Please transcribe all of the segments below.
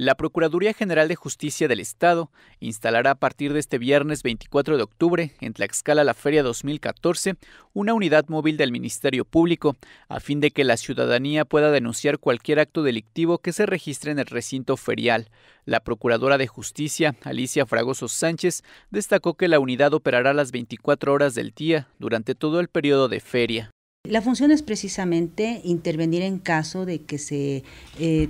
La Procuraduría General de Justicia del Estado instalará a partir de este viernes 24 de octubre en Tlaxcala la Feria 2014 una unidad móvil del Ministerio Público a fin de que la ciudadanía pueda denunciar cualquier acto delictivo que se registre en el recinto ferial. La Procuradora de Justicia, Alicia Fragoso Sánchez, destacó que la unidad operará las 24 horas del día durante todo el periodo de feria. La función es precisamente intervenir en caso de que se eh,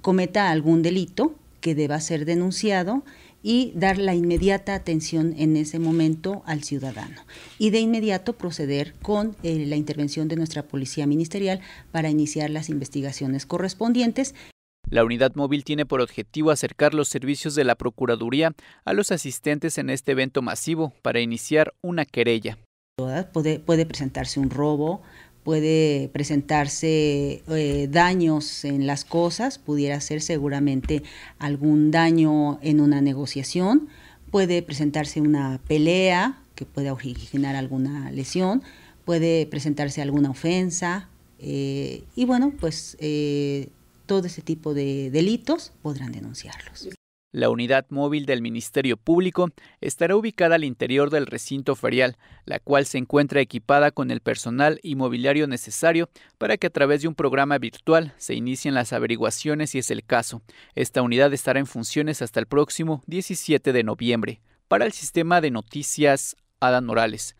cometa algún delito que deba ser denunciado y dar la inmediata atención en ese momento al ciudadano. Y de inmediato proceder con eh, la intervención de nuestra policía ministerial para iniciar las investigaciones correspondientes. La unidad móvil tiene por objetivo acercar los servicios de la Procuraduría a los asistentes en este evento masivo para iniciar una querella. puede presentarse un robo, puede presentarse eh, daños en las cosas, pudiera ser seguramente algún daño en una negociación, puede presentarse una pelea que puede originar alguna lesión, puede presentarse alguna ofensa eh, y bueno, pues eh, todo ese tipo de delitos podrán denunciarlos. La unidad móvil del Ministerio Público estará ubicada al interior del recinto ferial, la cual se encuentra equipada con el personal y mobiliario necesario para que a través de un programa virtual se inicien las averiguaciones si es el caso. Esta unidad estará en funciones hasta el próximo 17 de noviembre. Para el sistema de noticias, Adán Morales.